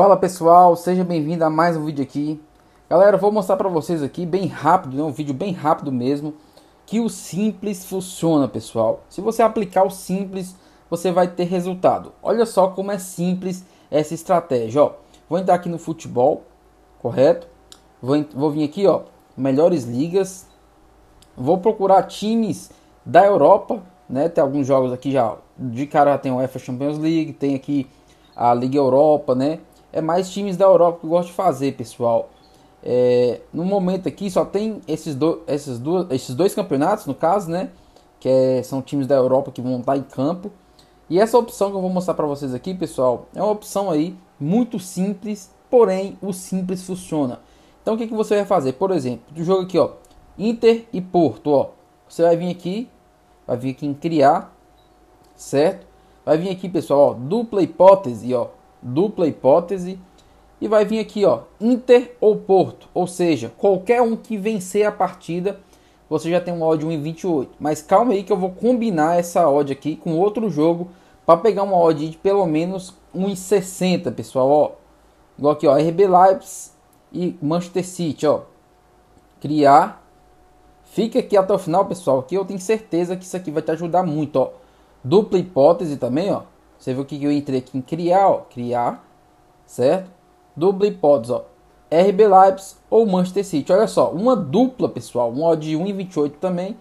Fala pessoal, seja bem-vindo a mais um vídeo aqui. Galera, vou mostrar para vocês aqui bem rápido, né? um vídeo bem rápido mesmo, que o simples funciona, pessoal. Se você aplicar o simples, você vai ter resultado. Olha só como é simples essa estratégia, ó. Vou entrar aqui no futebol, correto? Vou, vou vir aqui, ó, melhores ligas. Vou procurar times da Europa, né? Tem alguns jogos aqui já, de cara tem o UEFA Champions League, tem aqui a Liga Europa, né? é mais times da Europa que eu gosto de fazer, pessoal. É, no momento aqui só tem esses, do, esses, esses dois campeonatos, no caso, né? Que é, são times da Europa que vão estar em campo. E essa opção que eu vou mostrar para vocês aqui, pessoal, é uma opção aí muito simples, porém o simples funciona. Então o que, que você vai fazer? Por exemplo, do jogo aqui, ó, Inter e Porto, ó. Você vai vir aqui, vai vir aqui em criar, certo? Vai vir aqui, pessoal, ó, dupla hipótese, ó dupla hipótese. E vai vir aqui, ó, Inter ou Porto, ou seja, qualquer um que vencer a partida, você já tem uma odd 1,28. Mas calma aí que eu vou combinar essa odd aqui com outro jogo para pegar uma odd de pelo menos 1,60, pessoal, ó. Igual aqui, ó, RB Leipzig e Manchester City, ó. Criar. Fica aqui até o final, pessoal, que eu tenho certeza que isso aqui vai te ajudar muito, ó. Dupla hipótese também, ó. Você viu que eu entrei aqui em criar, ó, criar, certo? Dupla hipótese, ó, RB Leipzig ou Manchester City. Olha só, uma dupla, pessoal, um odd de 1,28 também,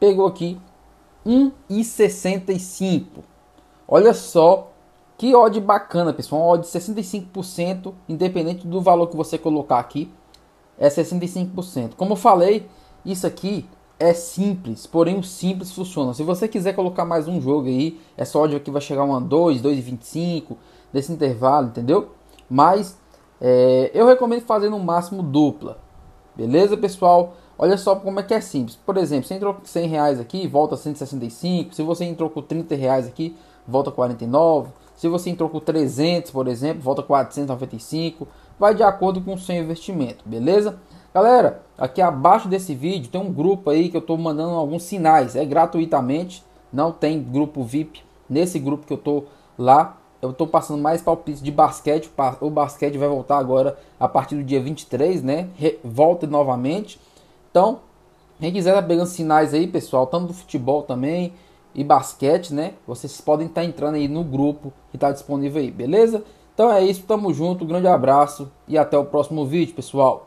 pegou aqui 1,65. Olha só que odd bacana, pessoal, um odd de 65%, independente do valor que você colocar aqui, é 65%. Como eu falei, isso aqui é simples, porém o simples funciona. Se você quiser colocar mais um jogo aí, essa ódio aqui vai chegar uma 2, 2,25 desse intervalo, entendeu? Mas é, eu recomendo fazer no máximo dupla, beleza, pessoal? Olha só como é que é simples. Por exemplo, você entrou com 100 reais aqui, volta 165. Se você entrou com 30 reais aqui, volta 49. Se você entrou com 300, por exemplo, volta 495. Vai de acordo com o seu investimento, beleza? Galera, aqui abaixo desse vídeo tem um grupo aí que eu estou mandando alguns sinais, é gratuitamente, não tem grupo VIP. Nesse grupo que eu estou lá, eu estou passando mais palpites de basquete, o basquete vai voltar agora a partir do dia 23, né? Volta novamente. Então, quem quiser tá pegando sinais aí, pessoal, tanto do futebol também e basquete, né? Vocês podem estar tá entrando aí no grupo que está disponível aí, beleza? Então é isso, tamo junto, grande abraço e até o próximo vídeo, pessoal.